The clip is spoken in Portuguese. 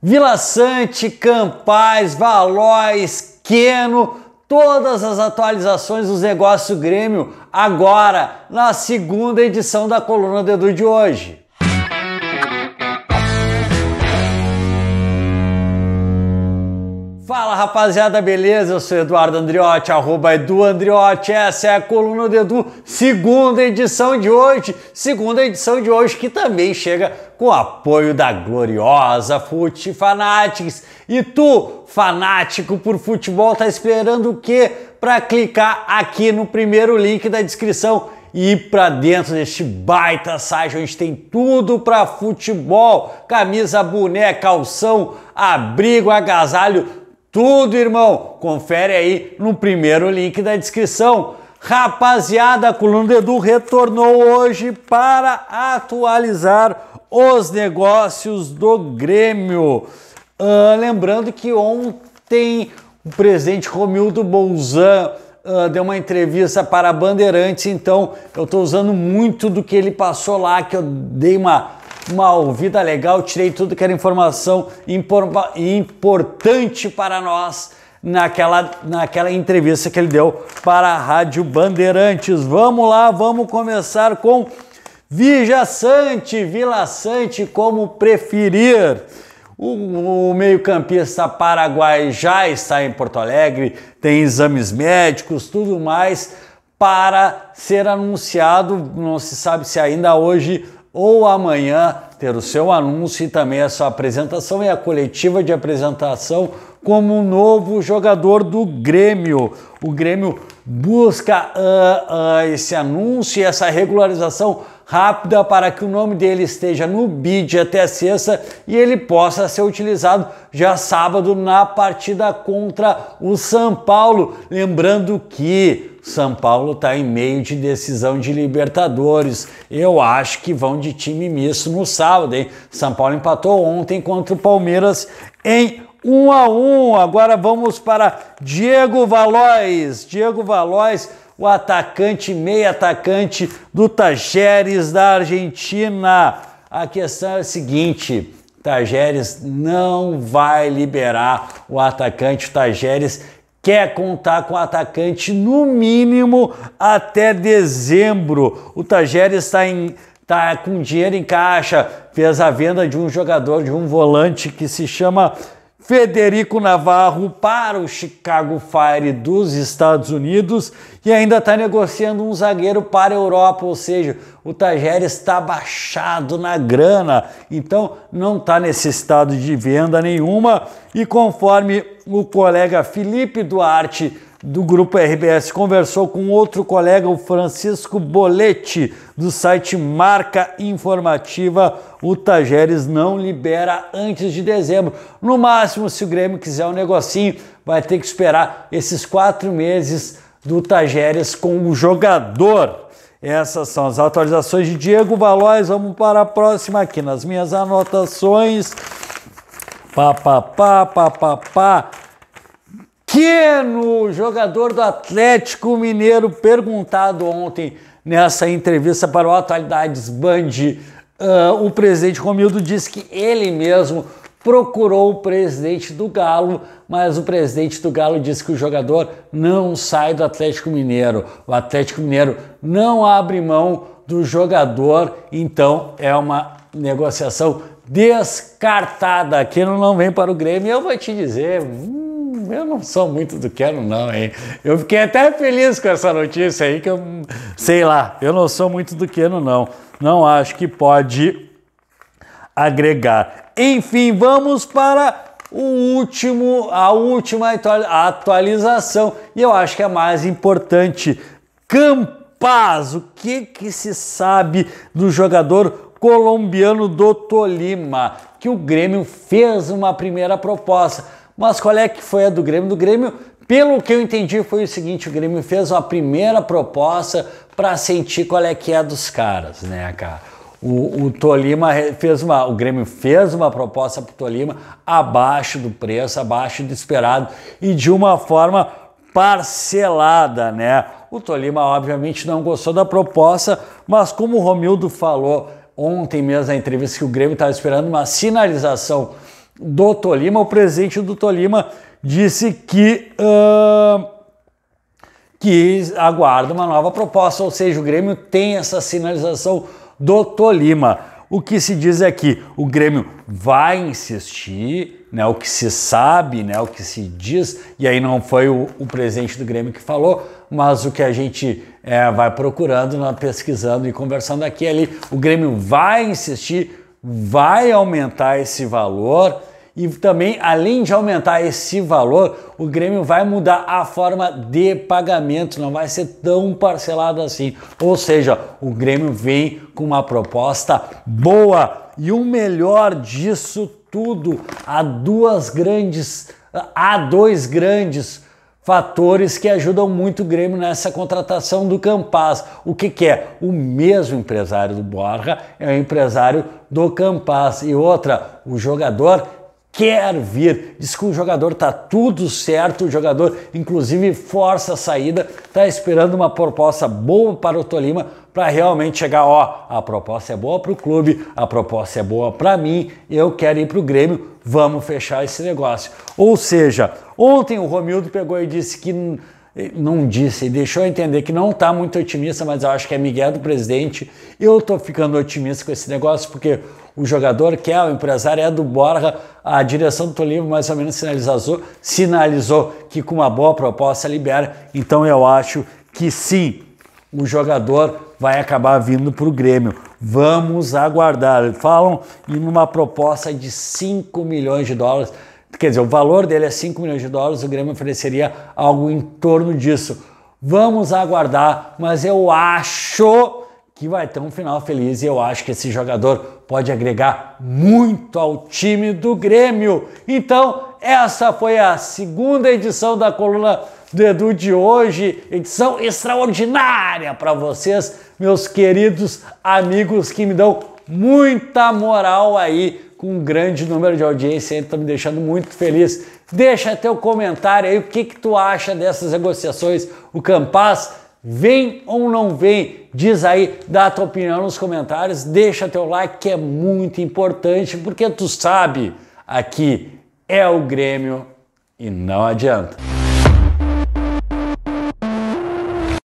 Vila Sante, Campaz, Valóis, Queno, todas as atualizações dos negócios Grêmio agora na segunda edição da coluna do Edu de hoje. Fala rapaziada, beleza? Eu sou Eduardo Andriotti, arroba Edu Andriotti. Essa é a coluna do Edu, segunda edição de hoje. Segunda edição de hoje que também chega com apoio da gloriosa Fute Fanatics. E tu, fanático por futebol, tá esperando o quê? Para clicar aqui no primeiro link da descrição e ir para dentro deste baita site onde tem tudo para futebol, camisa, boneca, calção, abrigo, agasalho, tudo, irmão, confere aí no primeiro link da descrição. Rapaziada, a Coluna do Edu retornou hoje para atualizar os negócios do Grêmio. Ah, lembrando que ontem o presidente Romildo Bolzan ah, deu uma entrevista para a Bandeirantes, então eu estou usando muito do que ele passou lá, que eu dei uma uma ouvida legal, tirei tudo que era informação importante para nós naquela, naquela entrevista que ele deu para a Rádio Bandeirantes. Vamos lá, vamos começar com Vija Sante, Vila Sante, como preferir. O, o meio-campista paraguai já está em Porto Alegre, tem exames médicos, tudo mais para ser anunciado, não se sabe se ainda hoje ou amanhã ter o seu anúncio e também a sua apresentação e a coletiva de apresentação como um novo jogador do Grêmio. O Grêmio busca uh, uh, esse anúncio e essa regularização rápida para que o nome dele esteja no bid até sexta e ele possa ser utilizado já sábado na partida contra o São Paulo. Lembrando que são Paulo está em meio de decisão de Libertadores. Eu acho que vão de time misto no sábado, hein? São Paulo empatou ontem contra o Palmeiras em 1 a 1. Agora vamos para Diego Valois. Diego Valois, o atacante, meia atacante do Tajeres da Argentina. A questão é a seguinte: Tajeres não vai liberar o atacante. O Tajeres quer contar com o atacante no mínimo até dezembro. O Tajeres está em tá com dinheiro em caixa, fez a venda de um jogador, de um volante que se chama Federico Navarro para o Chicago Fire dos Estados Unidos e ainda está negociando um zagueiro para a Europa, ou seja, o Tajeres está baixado na grana, então não está nesse estado de venda nenhuma. E conforme o colega Felipe Duarte do grupo RBS conversou com outro colega, o Francisco Boletti, do site Marca Informativa. O Tajeres não libera antes de dezembro. No máximo, se o Grêmio quiser um negocinho, vai ter que esperar esses quatro meses do Tajeres com o jogador. Essas são as atualizações de Diego Valois. Vamos para a próxima aqui nas minhas anotações. Pá, pá, pá, pá, pá, pá pequeno jogador do Atlético Mineiro, perguntado ontem nessa entrevista para o Atualidades Band, uh, o presidente Romildo disse que ele mesmo procurou o presidente do Galo, mas o presidente do Galo disse que o jogador não sai do Atlético Mineiro. O Atlético Mineiro não abre mão do jogador, então é uma negociação descartada. Aquilo não vem para o Grêmio, eu vou te dizer. Hum, eu não sou muito do quero, não, hein? Eu fiquei até feliz com essa notícia aí, que eu sei lá, eu não sou muito do quero, não. Não acho que pode agregar. Enfim, vamos para o último, a última atualização. E eu acho que é mais importante. Campaz, o que, que se sabe do jogador colombiano do Tolima, que o Grêmio fez uma primeira proposta. Mas qual é que foi a do Grêmio? Do Grêmio, pelo que eu entendi, foi o seguinte: o Grêmio fez uma primeira proposta para sentir qual é que é dos caras, né, cara? O, o, Tolima fez uma, o Grêmio fez uma proposta para o Tolima abaixo do preço, abaixo do esperado e de uma forma parcelada, né? O Tolima obviamente não gostou da proposta, mas como o Romildo falou ontem mesmo na entrevista que o Grêmio estava esperando uma sinalização do Tolima, o presidente do Tolima disse que uh, que aguarda uma nova proposta, ou seja, o Grêmio tem essa sinalização do Tolima. O que se diz é que o Grêmio vai insistir, né? O que se sabe, né? O que se diz, e aí não foi o, o presidente do Grêmio que falou, mas o que a gente é, vai procurando, né, pesquisando e conversando aqui ali, o Grêmio vai insistir vai aumentar esse valor e também, além de aumentar esse valor, o Grêmio vai mudar a forma de pagamento, não vai ser tão parcelado assim. Ou seja, o Grêmio vem com uma proposta boa e o melhor disso tudo, há duas grandes, há dois grandes fatores que ajudam muito o Grêmio nessa contratação do Campaz. O que, que é? O mesmo empresário do Borja é o empresário do Campaz. E outra, o jogador quer vir. Diz que o jogador tá tudo certo, o jogador inclusive força a saída, tá esperando uma proposta boa para o Tolima para realmente chegar, ó, a proposta é boa para o clube, a proposta é boa para mim, eu quero ir para o Grêmio, vamos fechar esse negócio. Ou seja, ontem o Romildo pegou e disse que não disse, deixou entender que não está muito otimista, mas eu acho que é Miguel do presidente. Eu estou ficando otimista com esse negócio, porque o jogador que é o empresário é do Borja, a direção do Tolima mais ou menos sinalizou, sinalizou que com uma boa proposta libera. Então eu acho que sim, o jogador vai acabar vindo para o Grêmio. Vamos aguardar. Falam em uma proposta de 5 milhões de dólares. Quer dizer, o valor dele é 5 milhões de dólares, o Grêmio ofereceria algo em torno disso. Vamos aguardar, mas eu acho que vai ter um final feliz e eu acho que esse jogador pode agregar muito ao time do Grêmio. Então, essa foi a segunda edição da coluna do Edu de hoje, edição extraordinária para vocês, meus queridos amigos que me dão muita moral aí com um grande número de audiência então me deixando muito feliz. Deixa teu comentário aí, o que que tu acha dessas negociações, o Campas vem ou não vem? Diz aí, dá tua opinião nos comentários, deixa teu like que é muito importante, porque tu sabe, aqui é o Grêmio e não adianta.